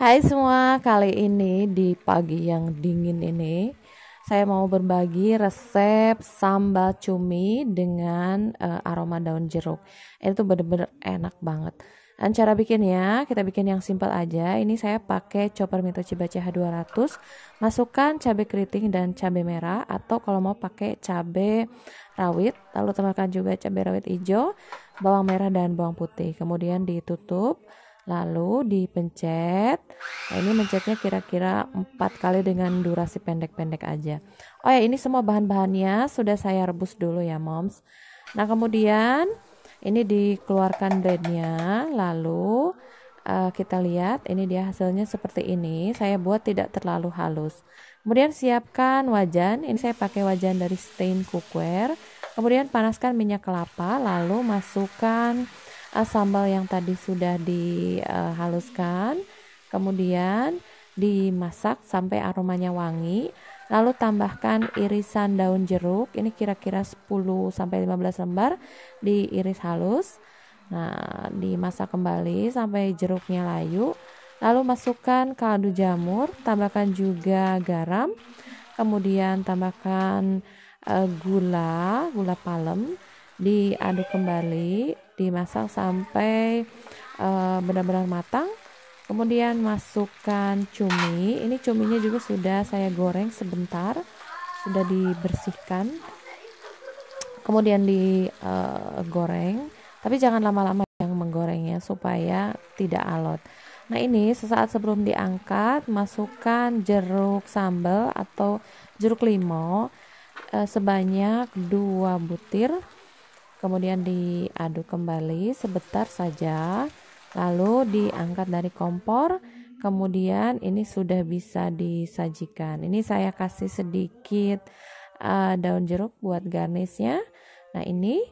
Hai semua, kali ini di pagi yang dingin ini saya mau berbagi resep sambal cumi dengan uh, aroma daun jeruk. Itu benar-benar enak banget. Dan cara bikinnya, kita bikin yang simple aja. Ini saya pakai chopper mito ch 200. Masukkan cabai keriting dan cabai merah atau kalau mau pakai cabai rawit, lalu tambahkan juga cabai rawit hijau, bawang merah dan bawang putih. Kemudian ditutup lalu dipencet nah, ini mencetnya kira-kira empat kali dengan durasi pendek-pendek aja oh ya ini semua bahan-bahannya sudah saya rebus dulu ya moms nah kemudian ini dikeluarkan blendnya lalu uh, kita lihat ini dia hasilnya seperti ini saya buat tidak terlalu halus kemudian siapkan wajan ini saya pakai wajan dari stain cookware kemudian panaskan minyak kelapa lalu masukkan Ah, sambal yang tadi sudah dihaluskan, eh, kemudian dimasak sampai aromanya wangi. Lalu tambahkan irisan daun jeruk, ini kira-kira 10 15 lembar diiris halus. Nah, dimasak kembali sampai jeruknya layu. Lalu masukkan kaldu jamur, tambahkan juga garam, kemudian tambahkan uh, gula, gula palem diaduk kembali, dimasak sampai benar eh, benar-benar matang. Kemudian masukkan cumi. Ini cuminya juga sudah saya goreng sebentar, sudah dibersihkan. Kemudian digoreng, eh, tapi jangan lama-lama yang menggorengnya supaya tidak alot. Nah, ini sesaat sebelum diangkat, masukkan jeruk sambal atau jeruk limau eh, sebanyak dua butir kemudian diaduk kembali sebentar saja lalu diangkat dari kompor kemudian ini sudah bisa disajikan ini saya kasih sedikit uh, daun jeruk buat garnisnya. nah ini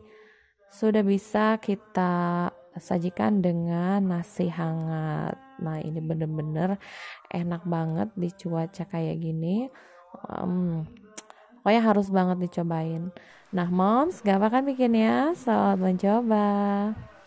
sudah bisa kita sajikan dengan nasi hangat nah ini bener-bener enak banget di cuaca kayak gini um, pokoknya harus banget dicobain nah moms gak apa kan bikin ya. selamat mencoba